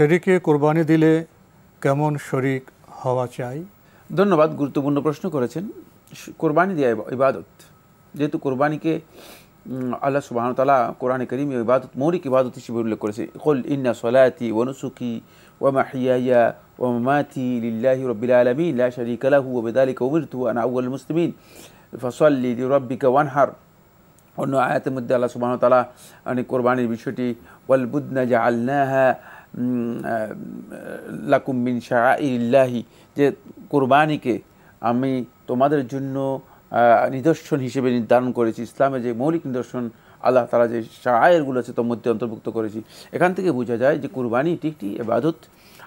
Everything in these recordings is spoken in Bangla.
শরিকে কোরবানি দিলে কেমন শরিক হওয়া চাই ধন্যবাদ গুরুত্বপূর্ণ প্রশ্ন করেছেন কোরবানি দেয়া ইবাদত যেহেতু কোরবানিকে আল্লাহ সুবাহন তালা কোরআন করিমে ইবাদত মৌরিক ইবাদত হিসেবে উল্লেখ করেছে কল ইন্না সলায়াতি ওনুসুকি ওমা ও ওমাতি লিল্লাহি রবিল আলমী লা শরিক আলাহু কবির তু আনা মুসলিমিন ফসল্লি রব্বিকা ওয়ানহার অন্য আয়াতের মধ্যে আল্লাহ সুবাহন তালা অনেক কোরবানির বিষয়টি ওয়াল বুদনা জা আল্লাহ লাকুম বিন শাহ ইল্লাহি যে কোরবানিকে আমি তোমাদের জন্য নিদর্শন হিসেবে নির্ধারণ করেছি ইসলামে যে মৌলিক নিদর্শন আল্লাহ তালা যে শায়েরগুলো আছে তোর মধ্যে অন্তর্ভুক্ত করেছি এখান থেকে বোঝা যায় যে কুরবানি এটি একটি ইবাদত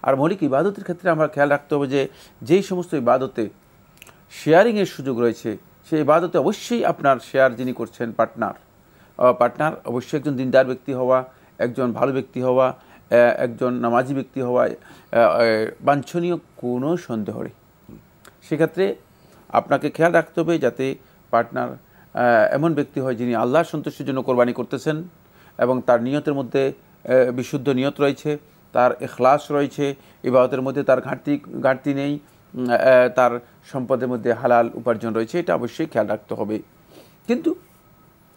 আর মৌলিক ইবাদতের ক্ষেত্রে আমরা খেয়াল রাখতে হবে যে যেই সমস্ত ইবাদতে শেয়ারিংয়ের সুযোগ রয়েছে সেই ইবাদতে অবশ্যই আপনার শেয়ার যিনি করছেন পার্টনার পার্টনার অবশ্যই একজন দিনদার ব্যক্তি হওয়া একজন ভালো ব্যক্তি হওয়া একজন নামাজি ব্যক্তি হওয়ায় বাঞ্ছনীয় কোনো সন্দেহ নেই সেক্ষেত্রে আপনাকে খেয়াল রাখতে হবে যাতে পার্টনার এমন ব্যক্তি হয় যিনি আল্লাহর সন্তুষ্টির জন্য কোরবানি করতেছেন এবং তার নিয়তের মধ্যে বিশুদ্ধ নিয়ত রয়েছে তার এখলাস রয়েছে ইবাদতের মধ্যে তার ঘাটতি ঘাটতি নেই তার সম্পদের মধ্যে হালাল উপার্জন রয়েছে এটা অবশ্যই খেয়াল রাখতে হবে কিন্তু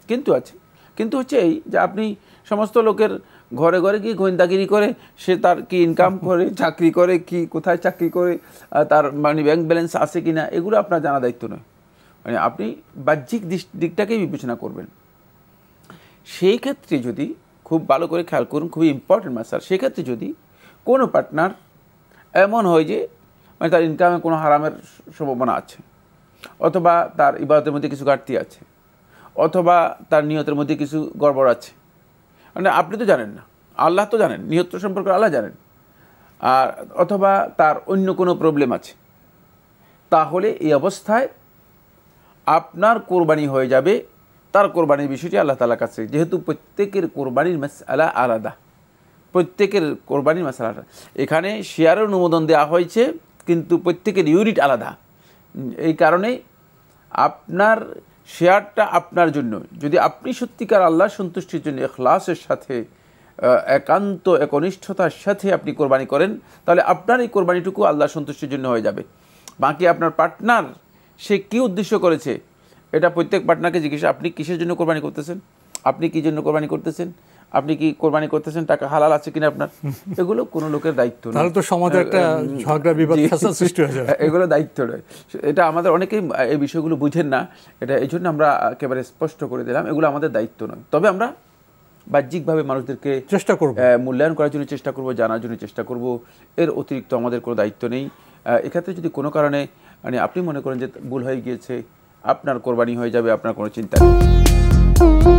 কিন্তু আছে কিন্তু হচ্ছে এই যে আপনি সমস্ত লোকের ঘরে ঘরে কি গোয়েন্দাগিরি করে সে তার কি ইনকাম করে চাকরি করে কি কোথায় চাকরি করে তার মানে ব্যাংক ব্যালেন্স আছে কি না এগুলো আপনার জানা দায়িত্ব নয় মানে আপনি বাহ্যিক দিকটাকেই বিবেচনা করবেন সেই ক্ষেত্রে যদি খুব ভালো করে খেয়াল করুন খুবই ইম্পর্টেন্ট ম্যাসার সেক্ষেত্রে যদি কোনো পার্টনার এমন হয় যে মানে তার ইনকামে কোনো হারামের সম্ভাবনা আছে অথবা তার ইবাদতের মধ্যে কিছু ঘাটতি আছে অথবা তার নিয়তের মধ্যে কিছু গড়বড় আছে মানে আপনি তো জানেন না আল্লাহ তো জানেন নিহত সম্পর্কে আল্লাহ জানেন আর অথবা তার অন্য কোনো প্রবলেম আছে তাহলে এই অবস্থায় আপনার কোরবানি হয়ে যাবে তার কোরবানির বিষয়টি আল্লাহ তালার কাছে যেহেতু প্রত্যেকের কোরবানির আলা আলাদা প্রত্যেকের কোরবানির মাস আলাদা এখানে শেয়ারের অনুমোদন দেওয়া হয়েছে কিন্তু প্রত্যেকের ইউনিট আলাদা এই কারণে আপনার শেয়ারটা আপনার জন্য যদি আপনি সত্যিকার আল্লাহ সন্তুষ্টির জন্য এখলাসের সাথে একান্ত একনিষ্ঠতার সাথে আপনি কোরবানি করেন তাহলে আপনার এই কোরবানিটুকু আল্লাহ সন্তুষ্টির জন্য হয়ে যাবে বাকি আপনার পার্টনার সে কি উদ্দেশ্য করেছে এটা প্রত্যেক পার্টনারকে জিজ্ঞেস আপনি কিসের জন্য কোরবানি করতেছেন আপনি কি জন্য কোরবানি করতেছেন আপনি কি কোরবানি করতেছেন টাকা হালাল আছে কিনা আপনার এগুলো কোনো লোকের দায়িত্ব না তাহলে তো সমাজে একটা ঝগড়া বিবাদ সৃষ্টি হয়ে যায় এগুলো দায়িত্ব নয় এটা আমাদের অনেকেই এই বিষয়গুলো বুঝেন না এটা এই জন্য আমরা একেবারে স্পষ্ট করে দিলাম এগুলো আমাদের দায়িত্ব নয় তবে আমরা বাহ্যিকভাবে মানুষদেরকে চেষ্টা করব মূল্যায়ন করার জন্য চেষ্টা করব জানার জন্য চেষ্টা করব এর অতিরিক্ত আমাদের কোনো দায়িত্ব নেই এক্ষেত্রে যদি কোনো কারণে মানে আপনি মনে করেন যে ভুল হয়ে গিয়েছে আপনার কোরবানি হয়ে যাবে আপনার কোনো চিন্তা নেই